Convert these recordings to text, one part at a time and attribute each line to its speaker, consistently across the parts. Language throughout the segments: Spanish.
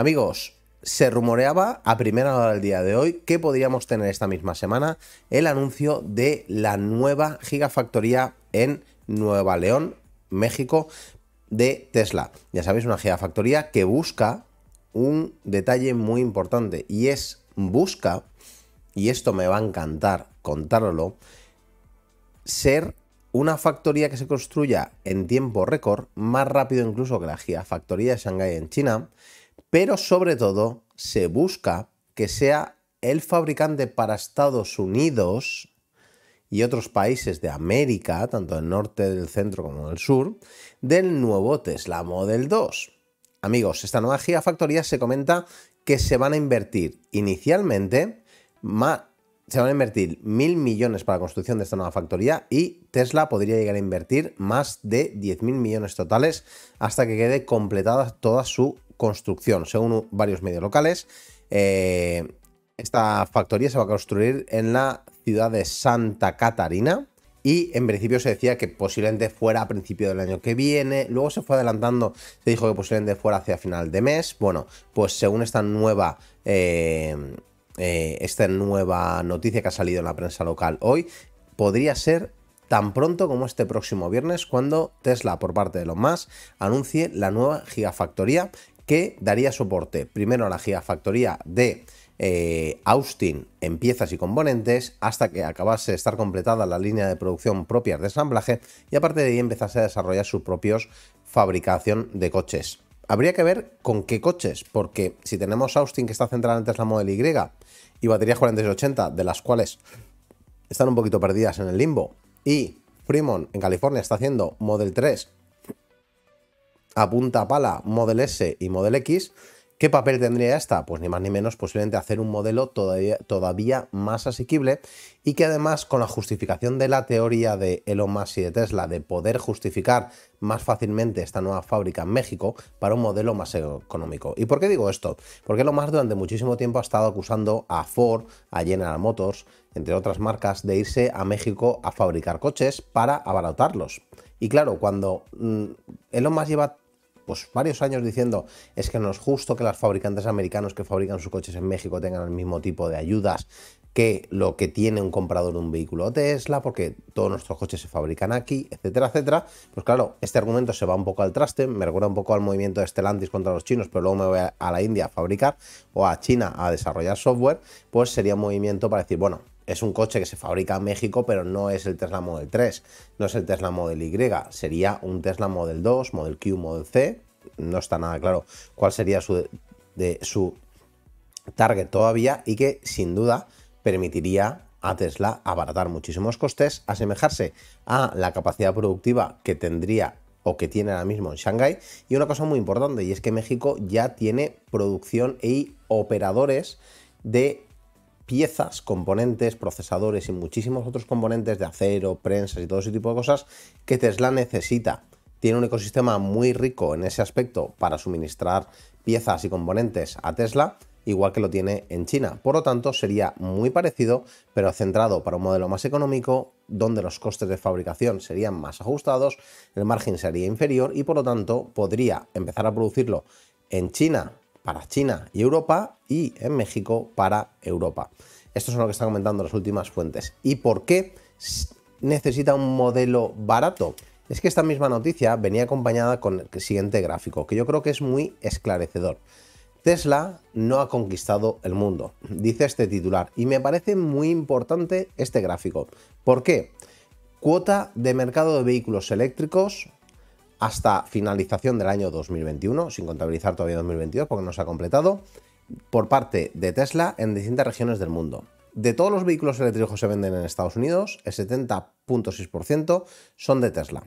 Speaker 1: Amigos, se rumoreaba a primera hora del día de hoy que podríamos tener esta misma semana el anuncio de la nueva gigafactoría en Nueva León, México, de Tesla. Ya sabéis, una gigafactoría que busca un detalle muy importante y es busca, y esto me va a encantar contárselo: ser una factoría que se construya en tiempo récord, más rápido incluso que la gigafactoría de Shanghai en China, pero sobre todo se busca que sea el fabricante para Estados Unidos y otros países de América, tanto del norte del centro como del sur, del nuevo Tesla Model 2. Amigos, esta nueva gigafactoría se comenta que se van a invertir inicialmente, se van a invertir mil millones para la construcción de esta nueva factoría y Tesla podría llegar a invertir más de 10 mil millones totales hasta que quede completada toda su construcción. Según varios medios locales, eh, esta factoría se va a construir en la ciudad de Santa Catarina. Y en principio se decía que posiblemente fuera a principio del año que viene. Luego se fue adelantando, se dijo que posiblemente fuera hacia final de mes. Bueno, pues según esta nueva. Eh, eh, esta nueva noticia que ha salido en la prensa local hoy, podría ser tan pronto como este próximo viernes cuando Tesla por parte de los más anuncie la nueva gigafactoría que daría soporte primero a la gigafactoría de eh, Austin en piezas y componentes hasta que acabase de estar completada la línea de producción propia de ensamblaje y aparte de ahí empezase a desarrollar sus propios fabricación de coches. Habría que ver con qué coches, porque si tenemos Austin que está centrada en la Model Y y baterías 4680, de las cuales están un poquito perdidas en el limbo, y Fremont en California está haciendo Model 3 a punta pala Model S y Model X, ¿Qué papel tendría esta? Pues ni más ni menos posiblemente hacer un modelo todavía, más asequible y que además con la justificación de la teoría de Elon Musk y de Tesla de poder justificar más fácilmente esta nueva fábrica en México para un modelo más económico. ¿Y por qué digo esto? Porque Elon Musk durante muchísimo tiempo ha estado acusando a Ford, a General Motors, entre otras marcas, de irse a México a fabricar coches para abaratarlos. Y claro, cuando mm, Elon Musk lleva pues varios años diciendo es que no es justo que los fabricantes americanos que fabrican sus coches en México tengan el mismo tipo de ayudas que lo que tiene un comprador de un vehículo Tesla, porque todos nuestros coches se fabrican aquí, etcétera, etcétera. Pues claro, este argumento se va un poco al traste, me recuerda un poco al movimiento de Stellantis contra los chinos, pero luego me voy a la India a fabricar o a China a desarrollar software, pues sería un movimiento para decir, bueno, es un coche que se fabrica en México, pero no es el Tesla Model 3, no es el Tesla Model Y, sería un Tesla Model 2, Model Q, Model C. No está nada claro cuál sería su, su target todavía y que sin duda permitiría a Tesla abaratar muchísimos costes, asemejarse a la capacidad productiva que tendría o que tiene ahora mismo en Shanghai Y una cosa muy importante, y es que México ya tiene producción y operadores de piezas, componentes, procesadores y muchísimos otros componentes de acero, prensas y todo ese tipo de cosas que Tesla necesita. Tiene un ecosistema muy rico en ese aspecto para suministrar piezas y componentes a Tesla, igual que lo tiene en China. Por lo tanto, sería muy parecido, pero centrado para un modelo más económico, donde los costes de fabricación serían más ajustados, el margen sería inferior y por lo tanto podría empezar a producirlo en China para China y Europa y en México para Europa. Esto es lo que están comentando las últimas fuentes. ¿Y por qué necesita un modelo barato? Es que esta misma noticia venía acompañada con el siguiente gráfico, que yo creo que es muy esclarecedor. Tesla no ha conquistado el mundo, dice este titular, y me parece muy importante este gráfico. ¿Por qué? Cuota de mercado de vehículos eléctricos hasta finalización del año 2021, sin contabilizar todavía 2022 porque no se ha completado, por parte de Tesla en distintas regiones del mundo. De todos los vehículos eléctricos que se venden en Estados Unidos, el 70.6% son de Tesla.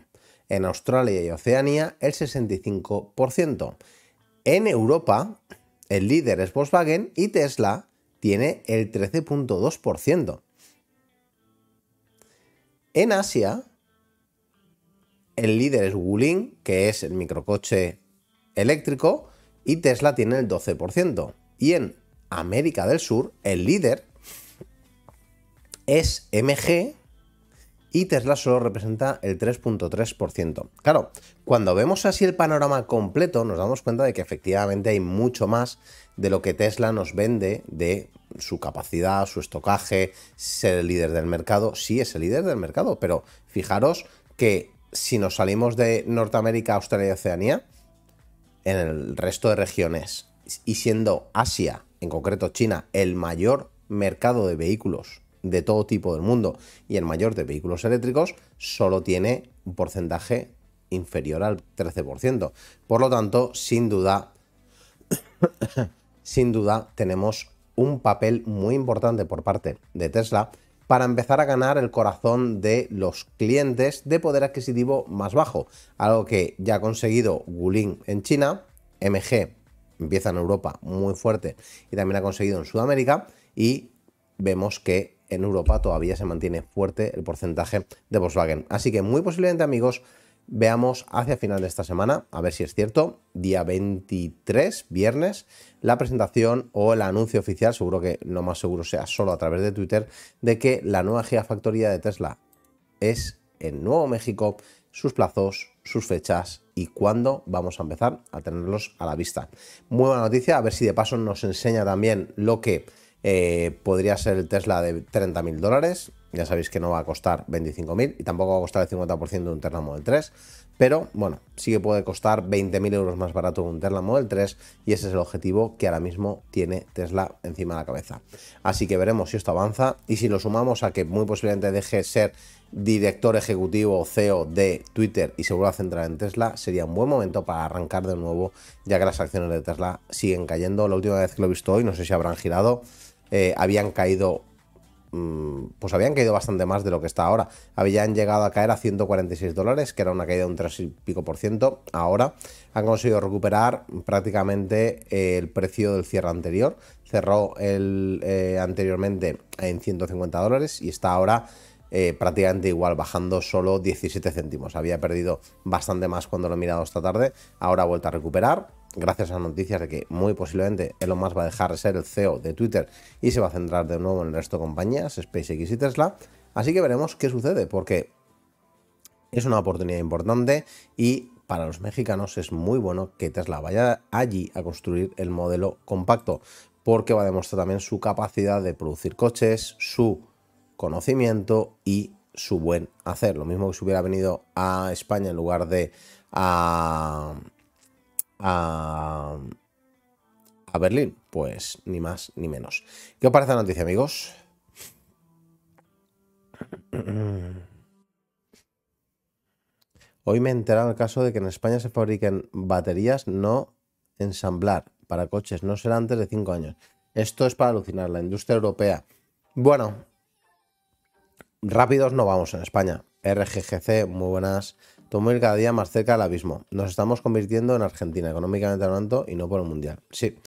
Speaker 1: En Australia y Oceanía, el 65%. En Europa, el líder es Volkswagen y Tesla tiene el 13.2%. En Asia, el líder es Wuling, que es el microcoche eléctrico, y Tesla tiene el 12%. Y en América del Sur, el líder es MG y Tesla solo representa el 3.3%. Claro, cuando vemos así el panorama completo, nos damos cuenta de que efectivamente hay mucho más de lo que Tesla nos vende de su capacidad, su estocaje, ser el líder del mercado. Sí, es el líder del mercado, pero fijaros que si nos salimos de Norteamérica, Australia y Oceanía, en el resto de regiones, y siendo Asia, en concreto China, el mayor mercado de vehículos de todo tipo del mundo y el mayor de vehículos eléctricos, solo tiene un porcentaje inferior al 13%. Por lo tanto, sin duda, sin duda tenemos un papel muy importante por parte de Tesla para empezar a ganar el corazón de los clientes de poder adquisitivo más bajo, algo que ya ha conseguido Gulin en China, MG empieza en Europa muy fuerte y también ha conseguido en Sudamérica y vemos que en Europa todavía se mantiene fuerte el porcentaje de Volkswagen. Así que muy posiblemente amigos, veamos hacia final de esta semana, a ver si es cierto, día 23, viernes, la presentación o el anuncio oficial, seguro que no más seguro sea solo a través de Twitter, de que la nueva gigafactoría de Tesla es en Nuevo México, sus plazos, sus fechas y cuándo vamos a empezar a tenerlos a la vista. Muy buena noticia, a ver si de paso nos enseña también lo que eh, podría ser el Tesla de 30 mil dólares, ya sabéis que no va a costar 25.000 y tampoco va a costar el 50% de un Tesla Model 3. Pero bueno, sí que puede costar 20.000 euros más barato que un Tesla Model 3 y ese es el objetivo que ahora mismo tiene Tesla encima de la cabeza. Así que veremos si esto avanza y si lo sumamos a que muy posiblemente deje ser director ejecutivo e o CEO de Twitter y se vuelva a centrar en Tesla, sería un buen momento para arrancar de nuevo ya que las acciones de Tesla siguen cayendo. La última vez que lo he visto hoy, no sé si habrán girado, eh, habían caído Mm, pues habían caído bastante más de lo que está ahora. Habían llegado a caer a 146 dólares, que era una caída de un 3 y pico por ciento. Ahora han conseguido recuperar prácticamente eh, el precio del cierre anterior. Cerró el, eh, anteriormente en 150 dólares y está ahora eh, prácticamente igual, bajando solo 17 céntimos. Había perdido bastante más cuando lo he mirado esta tarde. Ahora ha vuelto a recuperar gracias a noticias de que muy posiblemente Elon Musk va a dejar de ser el CEO de Twitter y se va a centrar de nuevo en el resto de compañías, SpaceX y Tesla. Así que veremos qué sucede, porque es una oportunidad importante y para los mexicanos es muy bueno que Tesla vaya allí a construir el modelo compacto, porque va a demostrar también su capacidad de producir coches, su conocimiento y su buen hacer. Lo mismo que si hubiera venido a España en lugar de a, a, Berlín. Pues ni más ni menos. ¿Qué os parece la noticia, amigos? Hoy me he enterado el caso de que en España se fabriquen baterías no ensamblar para coches, no será antes de 5 años. Esto es para alucinar la industria europea. Bueno, rápidos no vamos en España. RGGC, muy buenas. Tomo ir cada día más cerca al abismo. Nos estamos convirtiendo en Argentina, económicamente hablando, y no por el mundial. Sí,